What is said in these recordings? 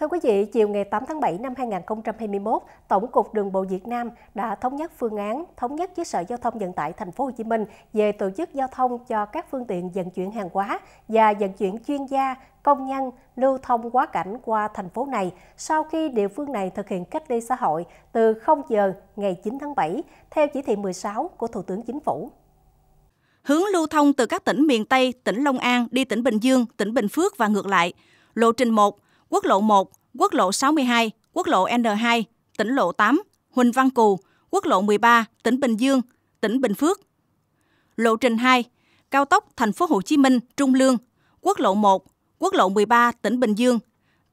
Thưa quý vị, chiều ngày 8 tháng 7 năm 2021, Tổng cục Đường bộ Việt Nam đã thống nhất phương án thống nhất với Sở Giao thông Vận tải Thành phố Hồ Chí Minh về tổ chức giao thông cho các phương tiện vận chuyển hàng hóa và vận chuyển chuyên gia, công nhân lưu thông quá cảnh qua thành phố này sau khi địa phương này thực hiện cách ly xã hội từ 0 giờ ngày 9 tháng 7 theo chỉ thị 16 của Thủ tướng Chính phủ hướng lưu thông từ các tỉnh miền Tây, tỉnh Long An đi tỉnh Bình Dương, tỉnh Bình Phước và ngược lại. Lộ trình 1 quốc lộ 1, quốc lộ 62, quốc lộ N2, tỉnh lộ 8, Huỳnh Văn Cù, quốc lộ 13, tỉnh Bình Dương, tỉnh Bình Phước. Lộ trình 2, cao tốc thành phố Hồ Chí Minh Trung Lương, quốc lộ 1, quốc lộ 13 tỉnh Bình Dương,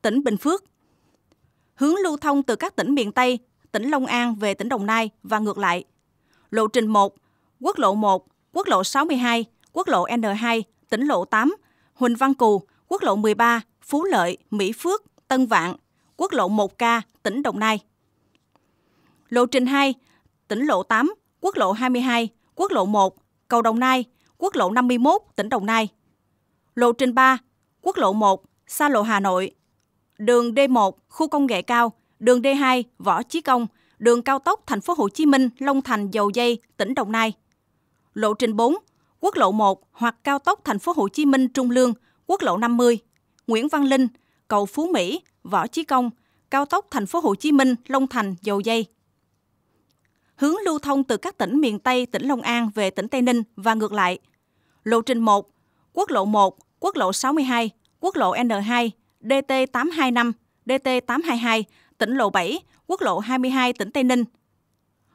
tỉnh Bình Phước. Hướng lưu thông từ các tỉnh miền Tây, tỉnh Long An về tỉnh Đồng Nai và ngược lại. Lộ trình 1, quốc lộ 1, quốc lộ 62, quốc lộ N2, tỉnh lộ 8, Huỳnh Văn Cù, quốc lộ 13, Phú Lợi, Mỹ Phước, Tân Vạn, quốc lộ 1K, tỉnh Đồng Nai. Lộ trình 2, tỉnh lộ 8, quốc lộ 22, quốc lộ 1, cầu Đồng Nai, quốc lộ 51, tỉnh Đồng Nai. Lộ trình 3, quốc lộ 1, xa lộ Hà Nội, đường D1, khu công nghệ cao, đường D2, Võ Chí Công, đường cao tốc thành phố Hồ Chí Minh, Long Thành, Dầu Dây, tỉnh Đồng Nai. Lộ trình 4, quốc lộ 1 hoặc cao tốc thành phố Hồ Chí Minh Trung Lương, quốc lộ 50, Nguyễn Văn Linh, cầu Phú Mỹ, Võ Chí Công, cao tốc Thành phố Hồ Chí Minh, Long Thành, Dầu Dây. Hướng lưu thông từ các tỉnh miền Tây, tỉnh Long An về tỉnh Tây Ninh và ngược lại. Lộ trình 1, quốc lộ 1, quốc lộ 62, quốc lộ N2, DT825, DT822, tỉnh lộ 7, quốc lộ 22 tỉnh Tây Ninh.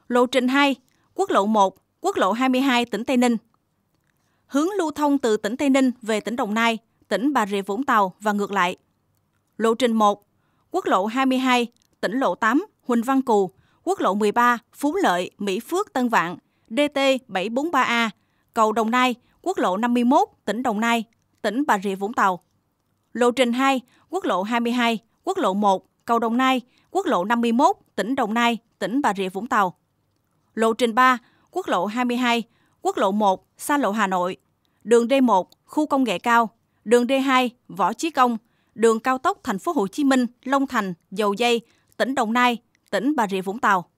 Lộ trình 2, quốc lộ 1, quốc lộ 22 tỉnh Tây Ninh. Hướng lưu thông từ tỉnh Tây Ninh về tỉnh Đồng Nai – tỉnh Bà Rịa Vũng Tàu và ngược lại. Lộ trình 1, quốc lộ 22, tỉnh lộ 8, Huỳnh Văn Cù, quốc lộ 13, Phú Lợi, Mỹ Phước, Tân Vạn, DT 743A, cầu Đồng Nai, quốc lộ 51, tỉnh Đồng Nai, tỉnh Bà Rịa Vũng Tàu. Lộ trình 2, quốc lộ 22, quốc lộ 1, cầu Đồng Nai, quốc lộ 51, tỉnh Đồng Nai, tỉnh Bà Rịa Vũng Tàu. Lộ trình 3, quốc lộ 22, quốc lộ 1, xa lộ Hà Nội, đường D1, khu công nghệ cao, đường D2 Võ Chí Công, đường cao tốc Thành phố Hồ Chí Minh Long Thành Dầu Dây, tỉnh Đồng Nai, tỉnh Bà Rịa Vũng Tàu.